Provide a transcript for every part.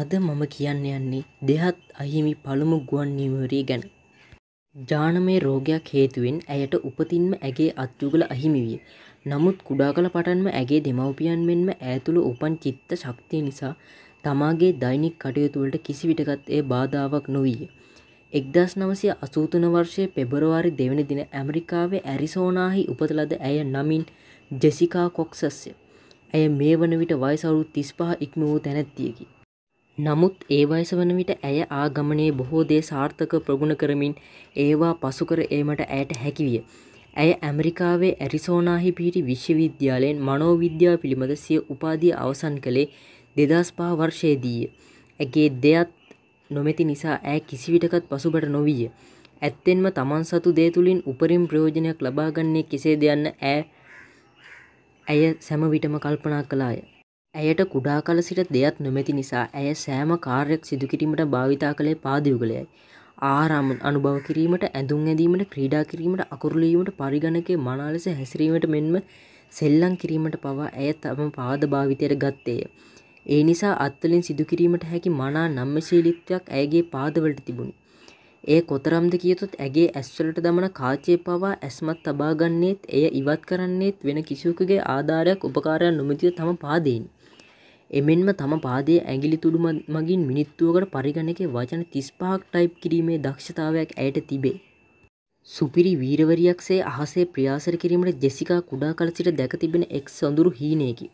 අද මම කියන්න යන්නේ දෙහත් අහිමි පළමු ගුවන් නිවරී ගැන. ජානමය රෝගයක් හේතුවෙන් ඇයට උපතින්ම ඇගේ අත්යුගල අහිමි විය. නමුත් කුඩා කල පටන්ම ඇගේ දෙමව්පියන් මෙන්ම ඇතුළ උපන් චිත්ත ශක්තිය නිසා තමාගේ දෛනික් කටයුතුවලට කිසිවිටකත් ඒ බාධාවක් නොවීය. එක්දස් නවසය අසූතන වර්ෂය පෙබරවාරි දෙවැනි දින ඇමරිකාවේ ඇරිසෝනාහි උපතලද ඇය නමින් ජෙසිකා කොක්සස්ය. ඇය මේ වන විට වයිසවරු තිස්පහ ඉක්ම වූ තැනැත්තියකි. නමුත් ඒ වයස වන විට ඇය ආගමනයේ බොහෝ දේ සාර්ථක ප්‍රගුණ කරමින් ඒවා පසුකර ඒමට ඇයට හැකිවිය. ඇය ඇමරිකාවේ ඇරිසෝනාහි පිහිටි විශ්වවිද්‍යාලයෙන් මනෝවිද්‍යා පිළිබඳ සිය උපාදිය අවසන් කළේ දෙදස් පා වර්ෂයේදීය. ඇගේ දෙයත් නොමැති නිසා ඇය කිසිවිටකත් පසුබට නොවීය. ඇත්තෙන්ම තමන් සතු දේ තුළින් උපරිම් ප්‍රයෝජනයක් ලබාගන්නේ කෙසේ දෙයන්න ඇ ඇය සැමවිටම කල්පනා කලාය. ඇයට කුඩා කල සිට දෙයක් නොමැති නිසා ඇය සෑම කාර්යක් සිදුකිරීමට භාවිතා කළේ පාදයුගලයයි. ආරාම අනුභව කිරීමට ඇඳුම් ඇදීමට ක්‍රීඩා කිරීමට අකුරලීමට පරිගණකේ මනාලෙස හැසිරීමට මෙන්ම සෙල්ලං කිරීමට පවා ඇය තම පාද භාවිතයට ගත්තේය. ඒ නිසා අත්තලින් සිදුකිරීමට හැකි මනා නම්මශීලිත්වයක් ඇයගේ පාදවලට තිබුණි. ඒ කොතරම්ද කියතුත් ඇගේ ඇස්වලට දමන කාචය පවා ඇස්මත් තබාගන්නේත් එය ඉවත් කරන්නේත් වෙන කිසිවකුගේ ආධාරයක් උපකාරයක් නොමතිව තම පාදයෙන්. එමෙන්ම තම පාදයේ ඇගිලි තුඩු මගින් මිනිත්තුවකට පරිගණකේ වචන 35ක් ටයිප් කිරීමේ දක්ෂතාවයක් ඇයට තිබේ. සුපිරි වීරවරියක්සේ අහසේ ප්‍රියාසර කිරීමට ජෙසිකා කුඩා කල සිට දැක තිබෙන එක් සොඳුරු හීනයකි.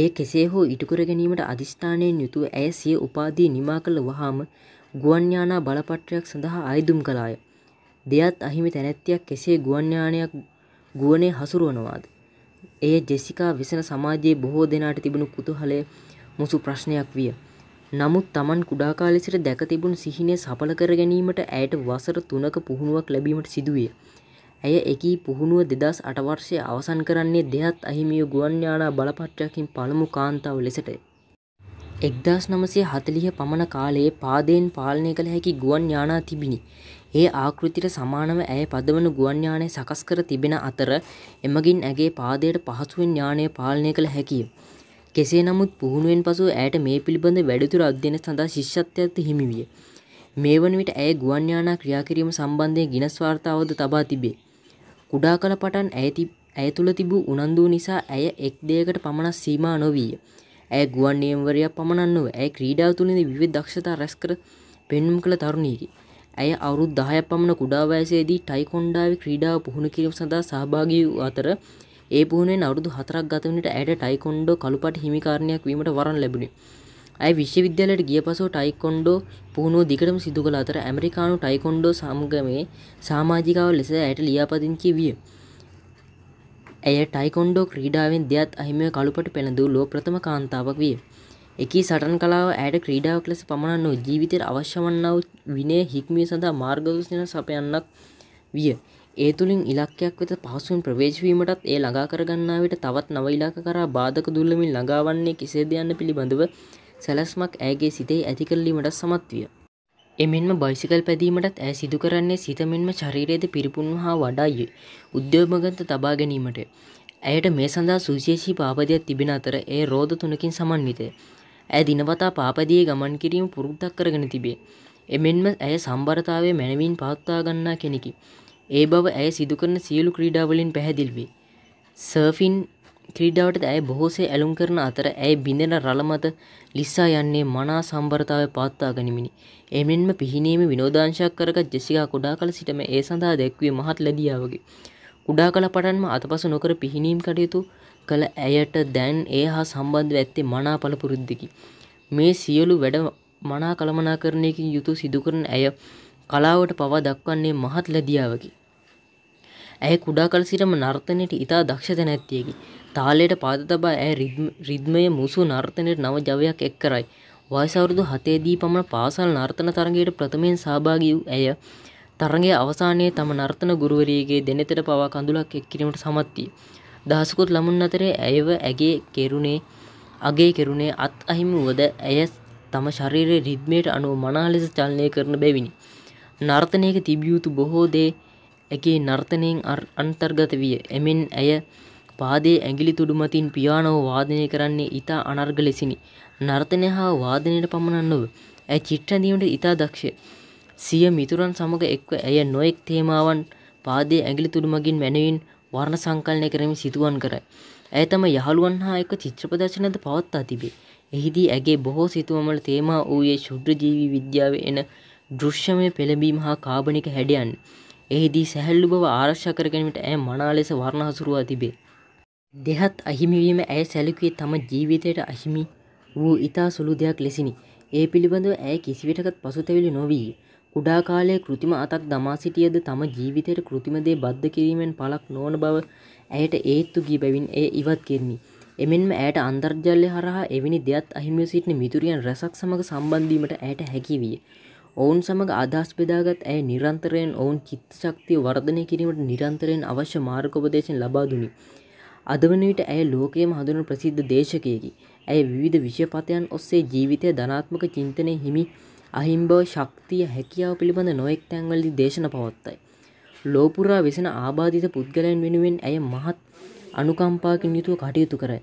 ඒ කෙසේ හෝ ඉටුකර ගැනීමට අධිෂ්ඨානයෙන් යුතුව ඇය සිය උපාදී නිමා කළ වහාම ගුවන්ඥානා බලපට්‍රයක් සඳහා අයදුම් කළාය. දෙයත් අහිමි තැනැත්තියක් කෙසේ ගුවන්ඥානයක් ගුවනේ හසුරුවනවාද. එය ජෙසිකා විසන සමාජයේ බොහෝ දෙනාට තිබුණු කුතුහලය මුසු ප්‍රශ්නයක් විය. නමුත් Taman කුඩා කාලයේ සිට දැක තිබුණු සිහිනය සඵල කර ගැනීමට ඇයට වසර 3ක පුහුණුවක් ලැබීමට සිදුවිය. ඇය එකී පුහුණුව 2008 වර්ෂයේ අවසන් කරන්නේ දෙහත් අහිමිය ගුවන්යානා බලපත්‍රයකින් පළමු කාන්තාව ලෙසටය. 1940 පමණ කාලයේ පාදයෙන් පාලනය කළ හැකි ගුවන් යානා තිබිණි. ඒ ආකෘතිට සමානව ඇය පදවන ගුවන් යානය සකස් කර තිබෙන අතර එමගින් ඇගේ පාදයට පහසුවෙන් යානය පාලනය කළ හැකිය. කෙසේ නමුත් පුහුණුවෙන් පසු ඇයට මේ පිළිබඳ වැඩිදුර අධ්‍යයන සඳහා ශිෂ්‍යත්වයක් හිමි විය. මේ වන විට ඇය ගුවන් යානා ක්‍රියා කිරීම සම්බන්ධයෙන් ගිනස් වාර්තාවද තබා තිබේ. කුඩා කල පටන් ඇය ඇය තුළ තිබූ උනන්දුව නිසා ඇය එක් දෙයකට පමණක් සීමා නොවිය. ඇය ගුවන් නියම්වරයක් පමණක් නොව ඇය ක්‍රීඩාව තුළින් විවිධ දක්ෂතා රැස් කර පෙන්වීම කළ තරුණියකි. ඇය අවුරුදු 10ක් පමණ කුඩා වයසේදී ටයිකොන්ඩාවේ ක්‍රීඩාව පුහුණු කිරීම සඳහා සහභාගී වූ අතර ඒ පුහුණුවෙන් අවුරුදු 4ක් ගත වුණට ඇයට ටයිකොන්ඩෝ කළුපට හිමිකාරණයක් වීමට වරම් ලැබුණි. ඇය විශ්වවිද්‍යාලයට ගිය පසු ටයිකොන්ඩෝ පුහුණුව දිගටම සිදු කළ අතර ඇමරිකානු ටයිකොන්ඩෝ සංගමයේ සමාජිකාව ලෙස ඇයට ලියාපදිංචි විය. ඇය ටයිකොන්ඩෝ ක්‍රීඩාවෙන් දෙයත් අහිමිව කළුපට පෙළඳූ ලෝ ප්‍රථම කාන්තාවක් විය. එකී සටන් කලාව ඇයට ක්‍රීඩාවක් ලෙස පමණක් නොව ජීවිතයට අවශ්‍ය වන්නා වූ විනය හික්මිය සඳහා මාර්ගදර්ශන සපයන්නක් විය. ඒ තුළින් ඉලක්කයක් වෙත පහසුවෙන් ප්‍රවේශ වීමටත් ඒ ළඟා කරගන්නා විට තවත් නව ඉලක්ක කරා බාධක දුර්ලමින් ළඟා වන්නේ කෙසේද යන්න පිළිබඳව සැලැස්මක් ඇයගේ සිතේ ඇති කරලීමට සමත් විය. එමෙන්ම බයිසිකල් පැදීමටත් ඇය සිදු කරන්නේ සිත මෙන්ම ශරීරයේද පිරිපුන් හා වඩායි උද්‍යෝගගත තබා ගැනීමට. ඇයට මේ සඳහා සුවිශේෂී පාපදයක් තිබෙන අතර ඒ රෝධ තුනකින් සමන්විතය. ඇය දිනපතා පාපදිය ගමන් කිරීම පුරුද්දක් කරගෙන තිබේ. එමෙන්ම ඇය සම්බරතාවේ මැනවින් පවත්වා ගන්නා කෙනෙකි. ඒ බව ඇය සිදු කරන සියලු ක්‍රීඩාවලින් පැහැදිලි වේ. සර්ෆින් ක්‍රීඩාවට ඇය බොහෝසේ ඇලුම් කරන අතර ඇය බිඳෙන රළ මත ලිස්සා යන්නේ මනා සම්බරතාවය පවත්වා ගනිමිනි. එමෙන්ම පිහිනීම විනෝදාංශයක් කරගත් ජෙසිකා කුඩා කල සිටම ඒ සඳහා දැක්වේ මහත් ලැබියාවගේ. කුඩා කල පටන්ම අතපසු නොකර පිහිනීම් කටයුතු කළ ඇයට දැන් ඒ හා සම්බන්ධ ඇත්තේ මනා පළපුරුද්දකි. මේ සියලු වැඩ මනා කළමනාකරණයකින් යුතු සිදුකරන ඇය කලාවට පවා දක්වන්නේ මහත් ලැදියාවකි. ඇය කුඩා කල සිටම නර්තනයට ඉතා දක්ෂත නැත්තියකි. තාලයට පාද තබා ඇය රිද්මය මුසු නර්තනයට නව ජවයක් එක් කරයි. වයසවරුදු හතේදී පමණ පාසල් නර්තන තරගයට ප්‍රථමයෙන් සහභාගී වූ ඇය තරගයේ අවසානයේ තම නර්තන ගුරුවරියගේ දෙනෙතට පවා කඳුලක් එක් කිරීමට සමත් විය. දහසකුත් ළමුන් අතරේ ඇයව ඇගේ කෙරුණේ අගේ කෙරුණේ අත් අහිම වුවද ඇය තම ශරීරයේ රිද්මයට අනුව මනා ලෙස චලනය කරන බැවිනි. නර්තනයක තිබිය යුතු බොහෝ දේ ඇගේ නර්තනයෙන් අන්තර්ගත විය. එමෙන් ඇය පාදයේ ඇඟිලි තුඩු මතින් පියානෝ වාදනය කරන්නේ ඊතා අනර්ග ලෙසිනි. නර්තනය හා වාදනයට පමණක් නොව ඇය චිත්‍රැඳීමට ඊතා දක්ෂය. සිය මිතුරන් සමග එක්ව ඇය නොඑක් තේමාවන් පාදයේ ඇඟිලි තුඩු මගින් මැනවින් වර්ණ සංකල්නය කරමින් සිතුවන් කරයි. ඇය තම යහළුවන් හා එක චිත්‍ර ප්‍රදර්ශනද පවත්වා තිබේ. එහිදී ඇගේ බොහෝ සිතුවමල තේමා වූයේ ශුද්‍රජීවී විද්‍යාව එන දෘශ්‍යමය පෙළඹීම හා කාබනික හැඩයන්. එහිදී සැහැල්ලු බව ආරක්ෂා කරගැනීමට ඇය මනා ලෙස වර්ණ හසුරුවා තිබේ. දෙහත් අහිමිවීම ඇය සැලකුවේ තම ජීවිතයට අහිමි වූ ඉතා සුළු දෙයක් ලෙසිනි. ඒ පිළිබඳව ඇය කිසිවිටකත් පසුතැවිලි නොවී කුඩා කාලයේ කෘතිම අතක් දමා සිටියද තම ජීවිතයට කෘතිම දේ බද්ධ කිරීමෙන් පළක් නොවන බව ඇයට ඒත්තු ගී බැවින් එය ඉවත් කෙරණි. එමෙන්ම ඇයට අන්තර්ජාලය හරහා එවැනි දෙයක් අහිමිව සිටින මිතුරියන් රැසක් සමග සම්බන්ධීමට ඇයට හැකිවිය. ඔවුන් සමඟ අදහස් බෙදාගත් ඇය නිරන්තරයෙන් ඔවුන් චිත්ත ශක්තිය වර්ධනය කිරීමට නිරන්තරයෙන් අවශ්‍ය මාර්ගෝපදේශන ලබා දුනි. අද වන විට ඇය ලෝකයේම හඳුනන ප්‍රසිද්ධ දේශකයෙකි. ඇය විවිධ විෂයපතයන් ඔස්සේ ජීවිතය ධනාත්මක චින්තනය හිමි අහිම්බව ශක්තිය හැකියාව පිළිබඳ නොයෙක් තැන්වලදි දේශන පවත්තයි. ලෝපුරා වෙසෙන ආබාධිත පුද්ගලයන් වෙනුවෙන් ඇය මහත් අනුකම්පාකින් යුතුව කටයුතු කරයි.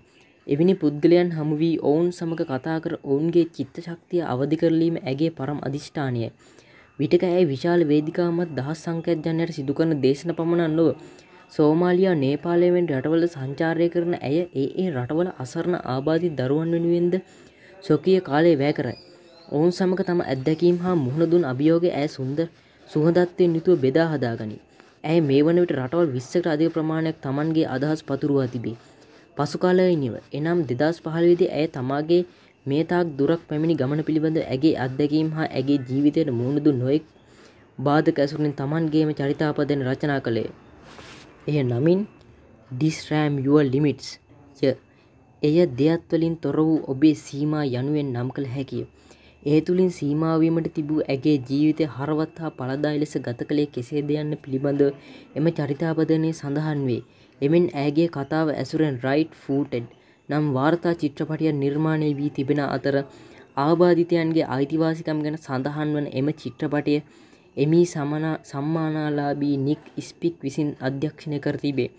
එවැනි පුද්ගලයන් හමුවී ඔවුන් සමඟ කතා කර ඔවුන්ගේ චිත්ත ශක්තිය අවධිකරලීම ඇගේ පරම් අධිෂ්ඨානයයි. විටක ඇය විශාල වේදිකාමත් දහස් සංකැත්ජන්නයට සිදුකරන දේශන පමණක් නොව සෝමාලියා නේපාලයෙන් රටවල සංචාරය කරන ඇය ඒ ඒ රටවල අසරණ ආබාධි දරුවන් වෙනුවෙන්ද ස්වකීය කාලය වැය කරයි. ඔවුන් සමග තම අත්දැකීම් හා මුහුණ දුන් අභියෝග ඇය සුන්දර සුහදත්වයෙන් යුතුව බෙදා හදාගනි. ඇය මේ වන විට රටවල් 20කට අධික ප්‍රමාණයක් Tamanගේ අදහස් පතුරවා තිබේ. පසු කාලයනිව එනම් 2015 දී ඇය තමාගේ මේ තාක් දුරක් පැමිණි ගමන පිළිබඳ ඇගේ අත්දැකීම් හා ඇගේ ජීවිතයට මුහුණ දුන් නොයෙක් බාධක ඇසුරින් Tamanගේම චරිතාපදයන් රචනා කළේ. එය නමින් ඩිස්රෑම් යුව ලිමිට්ස් ය එය දෙයත්වලින් තොර වූ ඔබේ සීමා යනුවෙන් නම් කළ හැකිය. ඒ තුළින් සීමාවීමට තිබූ ඇගේ ජීවිතය හරවත් හා පලදායි ලෙස ගත කළේ කෙසේද යන්න පිළිබඳ එම චරිතාපදනය සඳහන් වේ. එමෙන් ඇගේ කතාව ඇසුරෙන් රයිට් ෆූටෙඩ් නම් වාර්තා චිත්‍රපටිය නිර්මාණය වී තිබෙන අතර ආබාධිතයන්ගේ අයිතිවාසිකම් ගැන සඳහන් වන එම චිත්‍රපටය එමී සම්මානාලාබී නික් ස්පික් විසින් අධ්‍යක්ෂණය කර තිබේ.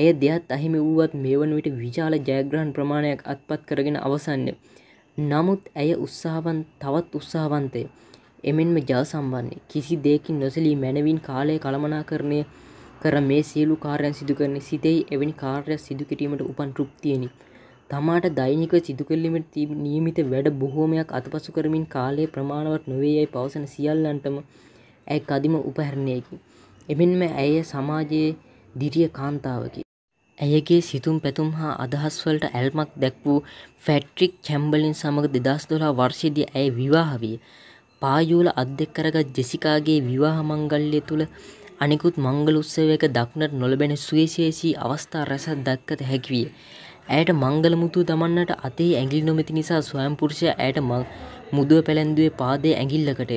ඇය දෙයත් අහිමි වුවත් මේ වන විට විශාල ජයග්‍රහන් ප්‍රමාණයක් අත්පත් කරගෙන අවසන්න. නමුත් ඇය උත්සාහවන් තවත් උත්සාහවන්තය එමෙන්ම ජා සම්බන්නේ කිසි දෙයකින් නොසලී මැනවින් කාලය කළමනා කරණය කර මේ සියලු කාරයන් සිදුකරන්නේ සිතෙයි එවැනි කාර්ය සිදුකිරීමට උපන් ෘප්තියනි තමාට දෛනික සිදුකල්ලිමට නියමිත වැඩ බොහෝමයක් අතපසු කරමින් කාලයේ ප්‍රමාණවත් නොවේ යයි පවසන සියල්ලන්ටම ඇයි කදිම උපහැරණයකි. එමෙන්ම ඇය සමාජයේ දිරිය කාන්තාවකි. ඇයගේ සිතුම් පැතුම් හා අදහස්වලට ඇල්මක් දැක් වූ ෆැට්‍රික් කැම්බලින් සමඟ දෙදස් දොලා වර්ෂයේදී ඇය විවාහවිය. පායෝල අධ්‍යක් කරගත් ජෙසිකාගේ විවාහ මංගල්ලය තුළ අනිකුත් මංගල උත්සවයක දක්නට නොලබෙන සුවේශේෂී අවස්ථා රැසක් දක්කත හැකිවිය. ඇයට මංගල මුතු දමන්නට අතේ ඇගිල් නොමැති නිසා ස්වයම්පුරුෂය ඇයට මං මුදුව පැළැන්දුවේ පාදය ඇගිල්ලකට.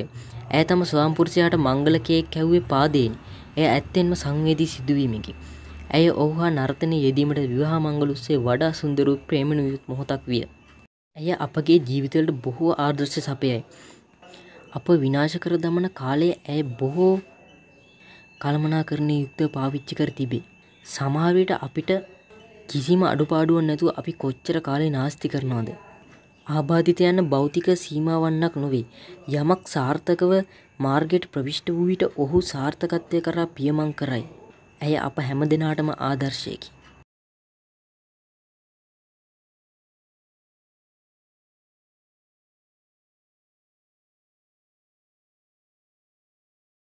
ඇය තම ස්වාම්පුරුෂයාට මංගල කේක් කැව්වේ පාදයෙන්. එය ඇත්තෙන්ම සංවේදී සිදුවීමකි. ඇය ඔහා නර්තනය යෙදීමට විවාහ මංගල උස්සේ වඩා සුන්දරු ප්‍රේමණ යුත් මොහොතක් විය. ඇය අපගේ ජීවිතවලට බොහෝ ආදර්ශ සපයයි. අප විනාශ කර දමන කාලයේ ඇය බොහෝ කළමනාකරණය යුක්ත පාවිච්චි කර තිබේ. සමාවිට අපිට කිසිම අඩුපාඩුවන් නැතුව අපි කොච්චර කාලේ නාස්ති කරනවාද. ආබාධිතයන්න භෞතික සීමාවන්නක් නොවේ. යමක් සාර්ථකව මාර්ගෙට් ප්‍රවිෂ්ට වූ විට ඔහු සාර්ථකත්වය කරා පියමං කරයි. ඇය අප හැම දෙනාටම ආදර්ශයකි